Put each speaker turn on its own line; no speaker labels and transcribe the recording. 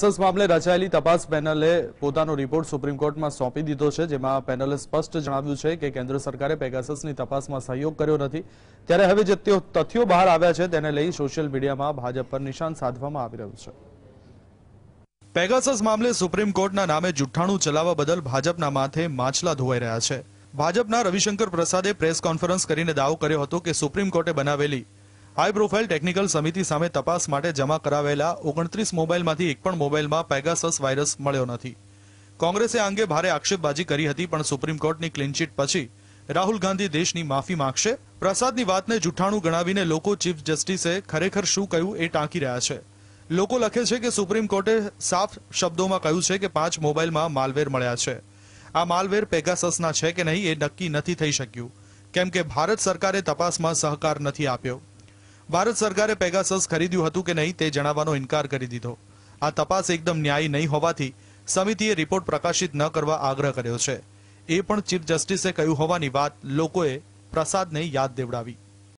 census મામલે રચાયેલી તપાસ પેનલે પોતાનો રિપોર્ટ સુપ્રીમ કોર્ટમાં સોંપી દીધો છે જેમાં પેનલે સ્પષ્ટ જણાવ્યું છે કે કેન્દ્ર સરકારે પેગાસસની તપાસમાં સહયોગ કર્યો નથી ત્યારે હવે જે તથ્યો બહાર આવ્યા છે તેને લઈ સોશિયલ મીડિયામાં ભાજપ પર નિશાન સાધવામાં આવી રહ્યું છે પેગાસસ મામલે સુપ્રીમ કોર્ટના નામે જુઠ્ઠાણું ચલાવવા બદલ ભાજપના માથે માછલા ધોવાઈ રહ્યા છે ભાજપના રવિશંકર પ્રસાદે પ્રેસ કોન્ફરન્સ કરીને દાવો કર્યો હતો કે સુપ્રીમ કોર્ટે બનાવેલી હાઈ પ્રોફાઇલ ટેકનિકલ સમિતિ સામે તપાસ માટે જમા કરાવેલા ઓગણત્રીસ મોબાઈલમાંથી એક પણ મોબાઈલમાં પેગાસસ વાયરસ મળ્યો નથી કોંગ્રેસે આ અંગે ભારે આક્ષેપબાજી કરી હતી પણ સુપ્રીમ કોર્ટની ક્લીનચીટ પછી રાહુલ ગાંધી દેશની માફી માંગશે પ્રસાદની વાતને જૂઠાણું ગણાવીને લોકો ચીફ જસ્ટિસે ખરેખર શું કહ્યું એ ટાંકી રહ્યા છે લોકો લખે છે કે સુપ્રીમ કોર્ટે સાફ શબ્દોમાં કહ્યું છે કે પાંચ મોબાઈલમાં માલવેર મળ્યા છે આ માલવેર પેગાસસના છે કે નહીં એ નક્કી નથી થઈ શક્યું કેમ કે ભારત સરકારે તપાસમાં સહકાર નથી આપ્યો ભારત સરકારે પેગાસસ ખરીદ્યું હતું કે નહીં તે જણાવવાનો ઇનકાર કરી દીધો આ તપાસ એકદમ ન્યાયી નહીં હોવાથી સમિતિએ રિપોર્ટ પ્રકાશિત ન કરવા આગ્રહ કર્યો છે એ પણ ચીફ જસ્ટિસે કહ્યું હોવાની વાત લોકોએ પ્રસાદને યાદ દેવડાવી